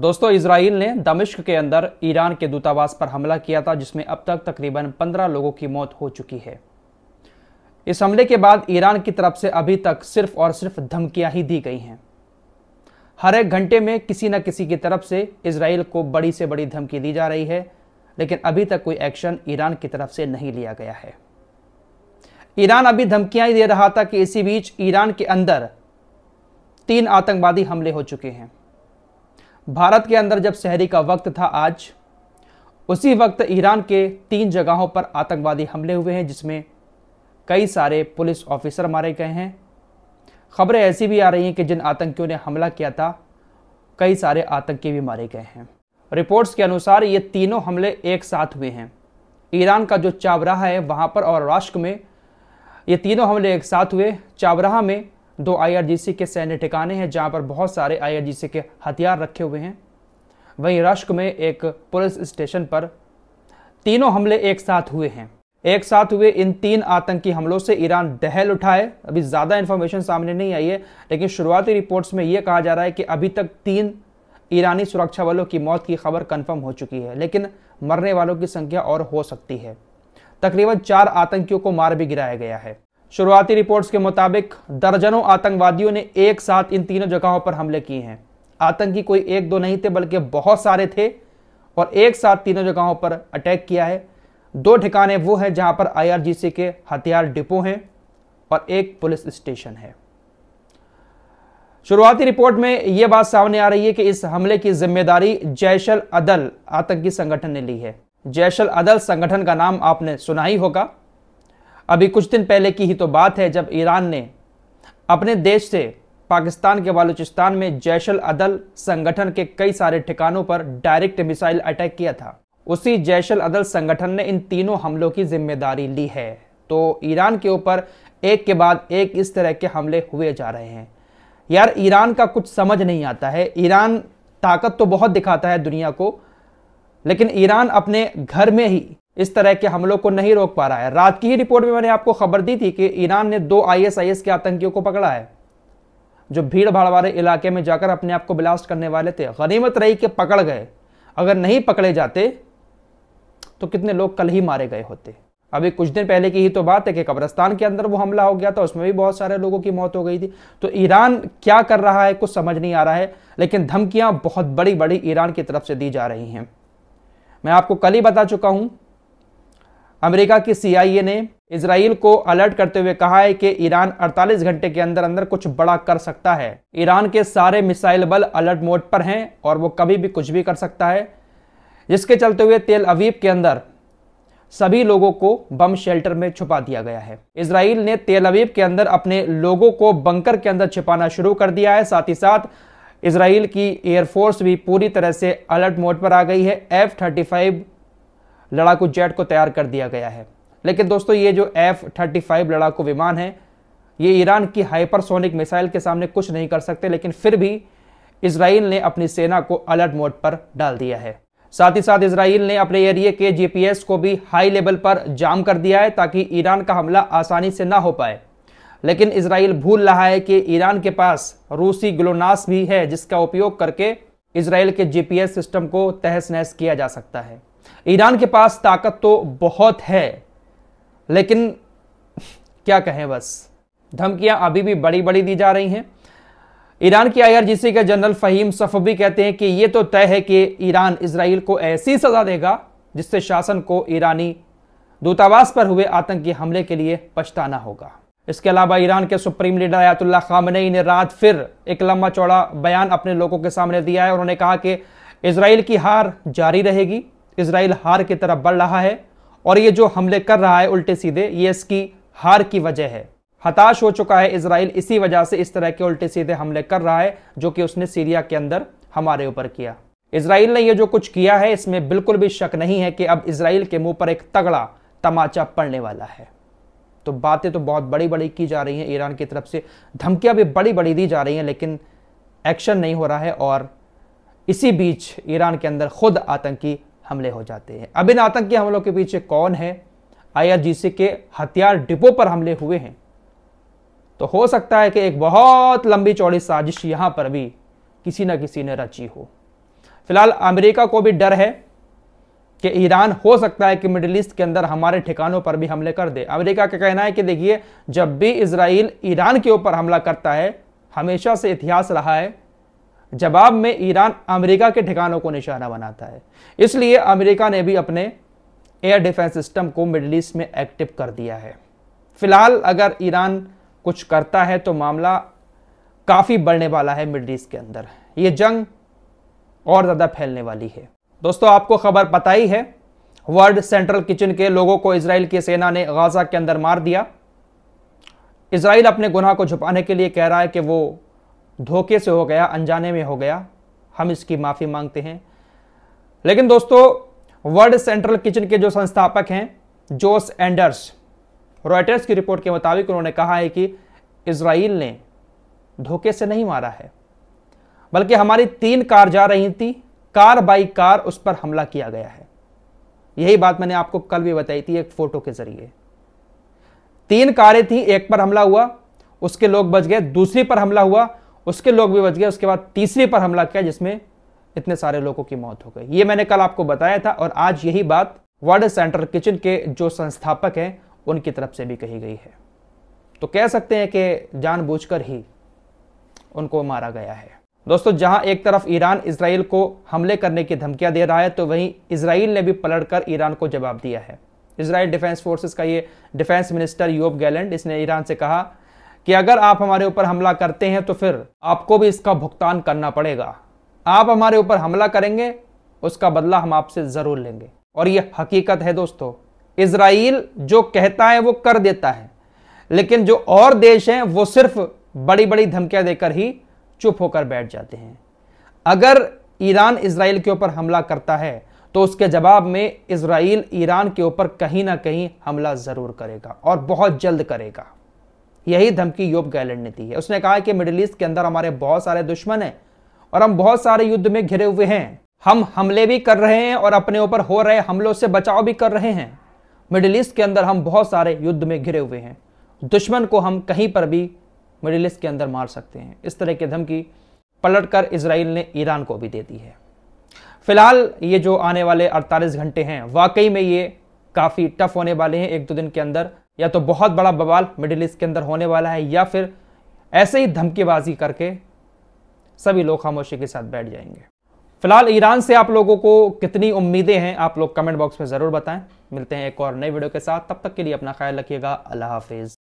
दोस्तों इसराइल ने दमिश्क के अंदर ईरान के दूतावास पर हमला किया था जिसमें अब तक तकरीबन 15 लोगों की मौत हो चुकी है इस हमले के बाद ईरान की तरफ से अभी तक सिर्फ और सिर्फ धमकियां ही दी गई हैं हर एक घंटे में किसी न किसी की तरफ से इसराइल को बड़ी से बड़ी धमकी दी जा रही है लेकिन अभी तक कोई एक्शन ईरान की तरफ से नहीं लिया गया है ईरान अभी धमकियां दे रहा था कि इसी बीच ईरान के अंदर तीन आतंकवादी हमले हो चुके हैं भारत के अंदर जब शहरी का वक्त था आज उसी वक्त ईरान के तीन जगहों पर आतंकवादी हमले हुए हैं जिसमें कई सारे पुलिस ऑफिसर मारे गए हैं खबरें ऐसी भी आ रही हैं कि जिन आतंकियों ने हमला किया था कई सारे आतंकी भी मारे गए हैं रिपोर्ट्स के अनुसार ये तीनों हमले एक साथ हुए हैं ईरान का जो चाबराहा है वहाँ पर और राष्ट्र में ये तीनों हमले एक साथ हुए चावराह में दो आईआरजीसी के सैन्य ठिकाने हैं जहां पर बहुत सारे आईआरजीसी के हथियार रखे हुए हैं वहीं रश्क में एक पुलिस स्टेशन पर तीनों हमले एक साथ हुए हैं एक साथ हुए इन तीन आतंकी हमलों से ईरान दहल उठाए अभी ज़्यादा इंफॉर्मेशन सामने नहीं आई है लेकिन शुरुआती रिपोर्ट्स में यह कहा जा रहा है कि अभी तक तीन ईरानी सुरक्षा बलों की मौत की खबर कंफर्म हो चुकी है लेकिन मरने वालों की संख्या और हो सकती है तकरीबन चार आतंकियों को मार भी गिराया गया है शुरुआती रिपोर्ट्स के मुताबिक दर्जनों आतंकवादियों ने एक साथ इन तीनों जगहों पर हमले किए हैं आतंकी कोई एक दो नहीं थे बल्कि बहुत सारे थे और एक साथ तीनों जगहों पर अटैक किया है दो ठिकाने वो हैं जहां पर आईआरजीसी के हथियार डिपो हैं और एक पुलिस स्टेशन है शुरुआती रिपोर्ट में यह बात सामने आ रही है कि इस हमले की जिम्मेदारी जैशल अदल आतंकी संगठन ने ली है जैशल अदल संगठन का नाम आपने सुना ही होगा अभी कुछ दिन पहले की ही तो बात है जब ईरान ने अपने देश से पाकिस्तान के बालूचिस्तान में जैशल अदल संगठन के कई सारे ठिकानों पर डायरेक्ट मिसाइल अटैक किया था उसी जैशल अदल संगठन ने इन तीनों हमलों की जिम्मेदारी ली है तो ईरान के ऊपर एक के बाद एक इस तरह के हमले हुए जा रहे हैं यार ईरान का कुछ समझ नहीं आता है ईरान ताकत तो बहुत दिखाता है दुनिया को लेकिन ईरान अपने घर में ही इस तरह के हमलों को नहीं रोक पा रहा है रात की ही रिपोर्ट में मैंने आपको खबर दी थी कि ईरान ने दो आईएसआईएस के आतंकियों को पकड़ा है जो भीड़ भाड़ वाले इलाके में जाकर अपने आप को ब्लास्ट करने वाले थे गनीमत रही के पकड़ गए अगर नहीं पकड़े जाते तो कितने लोग कल ही मारे गए होते अभी कुछ दिन पहले की ही तो बात है कि कब्रस्तान के अंदर वो हमला हो गया था उसमें भी बहुत सारे लोगों की मौत हो गई थी तो ईरान क्या कर रहा है कुछ समझ नहीं आ रहा है लेकिन धमकियां बहुत बड़ी बड़ी ईरान की तरफ से दी जा रही हैं मैं आपको कल ही बता चुका हूं अमेरिका की सीआईए ने इसराइल को अलर्ट करते हुए कहा है कि ईरान 48 घंटे के अंदर अंदर कुछ बड़ा कर सकता है ईरान के सारे मिसाइल बल अलर्ट मोड पर हैं और वो कभी भी कुछ भी कर सकता है जिसके चलते हुए तेल अवीब के अंदर सभी लोगों को बम शेल्टर में छुपा दिया गया है इसराइल ने तेल अवीब के अंदर अपने लोगों को बंकर के अंदर छिपाना शुरू कर दिया है साथ ही साथ इसराइल की एयरफोर्स भी पूरी तरह से अलर्ट मोड पर आ गई है एफ थर्टी फाइव लड़ाकू जेट को तैयार कर दिया गया है लेकिन दोस्तों ये जो एफ थर्टी फाइव लड़ाकू विमान है ये ईरान की हाइपरसोनिक मिसाइल के सामने कुछ नहीं कर सकते लेकिन फिर भी इसराइल ने अपनी सेना को अलर्ट मोड पर डाल दिया है साथ ही साथ इसराइल ने अपने एरिए के जीपीएस को भी हाई लेवल पर जाम कर दिया है ताकि ईरान का हमला आसानी से ना हो पाए लेकिन इसराइल भूल रहा है कि ईरान के पास रूसी ग्लोनास भी है जिसका उपयोग करके इसराइल के जीपीएस सिस्टम को तहस नहस किया जा सकता है ईरान के पास ताकत तो बहुत है लेकिन क्या कहें बस धमकियां अभी भी बड़ी बड़ी दी जा रही हैं ईरान की आईआरजीसी के जनरल फहीम सफबी कहते हैं कि यह तो तय है कि ईरान इसराइल को ऐसी सजा देगा जिससे शासन को ईरानी दूतावास पर हुए आतंकी हमले के लिए पछताना होगा इसके अलावा ईरान के सुप्रीम लीडर आयातुल्ला खामने ने रात फिर एक लंबा चौड़ा बयान अपने लोगों के सामने दिया है उन्होंने कहा कि इसराइल की हार जारी रहेगी इसराइल हार की तरफ बढ़ रहा है और ये जो हमले कर रहा है उल्टे सीधे ये इसकी हार की वजह है हताश हो चुका है इसराइल इसी वजह से इस तरह के उल्टे सीधे हमले कर रहा है जो कि उसने सीरिया के अंदर हमारे ऊपर किया इसराइल ने यह जो कुछ किया है इसमें बिल्कुल भी शक नहीं है कि अब इसराइल के मुंह पर एक तगड़ा तमाचा पड़ने वाला है तो बातें तो बहुत बड़ी बड़ी की जा रही हैं ईरान की तरफ से धमकियां भी बड़ी बड़ी दी जा रही हैं लेकिन एक्शन नहीं हो रहा है और इसी बीच ईरान के अंदर खुद आतंकी हमले हो जाते हैं अब इन आतंकी हमलों के पीछे कौन है आईआरजीसी के हथियार डिपो पर हमले हुए हैं तो हो सकता है कि एक बहुत लंबी चौड़ी साजिश यहां पर भी किसी ना किसी ने रची हो फिलहाल अमेरिका को भी डर है कि ईरान हो सकता है कि मिडिल ईस्ट के अंदर हमारे ठिकानों पर भी हमले कर दे अमेरिका का कहना है कि देखिए जब भी इसराइल ईरान के ऊपर हमला करता है हमेशा से इतिहास रहा है जवाब में ईरान अमेरिका के ठिकानों को निशाना बनाता है इसलिए अमेरिका ने भी अपने एयर डिफेंस सिस्टम को मिडल ईस्ट में एक्टिव कर दिया है फिलहाल अगर ईरान कुछ करता है तो मामला काफ़ी बढ़ने वाला है मिडल ईस्ट के अंदर ये जंग और ज़्यादा फैलने वाली है दोस्तों आपको खबर पता ही है वर्ल्ड सेंट्रल किचन के लोगों को इसराइल की सेना ने गाजा के अंदर मार दिया इसराइल अपने गुनाह को छुपाने के लिए कह रहा है कि वो धोखे से हो गया अनजाने में हो गया हम इसकी माफ़ी मांगते हैं लेकिन दोस्तों वर्ल्ड सेंट्रल किचन के जो संस्थापक हैं जोस एंडर्स रॉयटर्स की रिपोर्ट के मुताबिक उन्होंने कहा है कि इसराइल ने धोखे से नहीं मारा है बल्कि हमारी तीन कार जा रही थी कार बाई कार उस पर हमला किया गया है यही बात मैंने आपको कल भी बताई थी एक फोटो के जरिए तीन कारें थी एक पर हमला हुआ उसके लोग बच गए दूसरी पर हमला हुआ उसके लोग भी बच गए उसके बाद तीसरे पर हमला किया जिसमें इतने सारे लोगों की मौत हो गई ये मैंने कल आपको बताया था और आज यही बात वर्ल्ड सेंटर किचन के जो संस्थापक हैं उनकी तरफ से भी कही गई है तो कह सकते हैं कि जानबूझकर ही उनको मारा गया है दोस्तों जहां एक तरफ ईरान इसराइल को हमले करने की धमकियां दे रहा है तो वहीं इसराइल ने भी पलटकर ईरान को जवाब दिया है इसराइल डिफेंस फोर्सेस का ये डिफेंस मिनिस्टर योब गैलेंट इसने ईरान से कहा कि अगर आप हमारे ऊपर हमला करते हैं तो फिर आपको भी इसका भुगतान करना पड़ेगा आप हमारे ऊपर हमला करेंगे उसका बदला हम आपसे ज़रूर लेंगे और यह हकीकत है दोस्तों इसराइल जो कहता है वो कर देता है लेकिन जो और देश हैं वो सिर्फ बड़ी बड़ी धमकियां देकर ही चुप होकर बैठ जाते हैं अगर ईरान इसराइल के ऊपर हमला करता है तो उसके जवाब में इसराइल ईरान के ऊपर कहीं ना कहीं हमला ज़रूर करेगा और बहुत जल्द करेगा यही धमकी योब गैलेंड ने दी है उसने कहा कि मिडिल ईस्ट के अंदर हमारे बहुत सारे दुश्मन हैं और हम बहुत सारे युद्ध में घिरे हुए हैं हम हमले भी कर रहे हैं और अपने ऊपर हो रहे हमलों से बचाव भी कर रहे हैं मिडिल ईस्ट के अंदर हम बहुत सारे युद्ध में घिरे हुए हैं दुश्मन को हम कहीं पर भी मिडिल ईस्ट के अंदर मार सकते हैं इस तरह की धमकी पलटकर इसराइल ने ईरान को भी दे दी है फिलहाल ये जो आने वाले 48 घंटे हैं वाकई में ये काफ़ी टफ होने वाले हैं एक दो दिन के अंदर या तो बहुत बड़ा बवाल मिडिल ईस्ट के अंदर होने वाला है या फिर ऐसे ही धमकेबाजी करके सभी लोग खामोशी के साथ बैठ जाएंगे फिलहाल ईरान से आप लोगों को कितनी उम्मीदें हैं आप लोग कमेंट बॉक्स में ज़रूर बताएं मिलते हैं एक और नए वीडियो के साथ तब तक के लिए अपना ख्याल रखिएगा अल्लाह हाफिज़